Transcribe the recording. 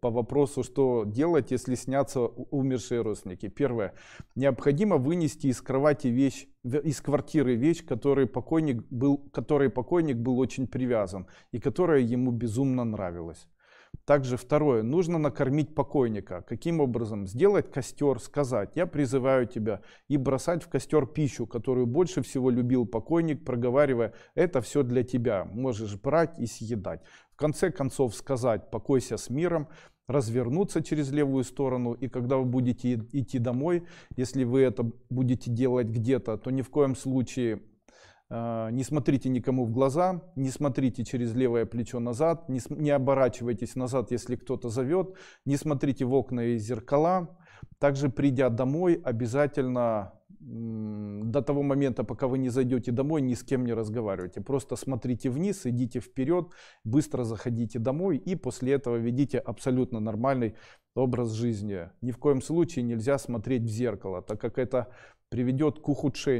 по вопросу, что делать, если снятся умершие родственники. Первое. Необходимо вынести из кровати вещь, из квартиры вещь, которой покойник был, которой покойник был очень привязан и которая ему безумно нравилась. Также второе, нужно накормить покойника. Каким образом? Сделать костер, сказать, я призываю тебя, и бросать в костер пищу, которую больше всего любил покойник, проговаривая, это все для тебя, можешь брать и съедать. В конце концов сказать, покойся с миром, развернуться через левую сторону, и когда вы будете идти домой, если вы это будете делать где-то, то ни в коем случае Э, не смотрите никому в глаза, не смотрите через левое плечо назад, не, не оборачивайтесь назад, если кто-то зовет, не смотрите в окна и зеркала. Также придя домой, обязательно до того момента, пока вы не зайдете домой, ни с кем не разговаривайте. Просто смотрите вниз, идите вперед, быстро заходите домой и после этого ведите абсолютно нормальный образ жизни. Ни в коем случае нельзя смотреть в зеркало, так как это приведет к ухудшению.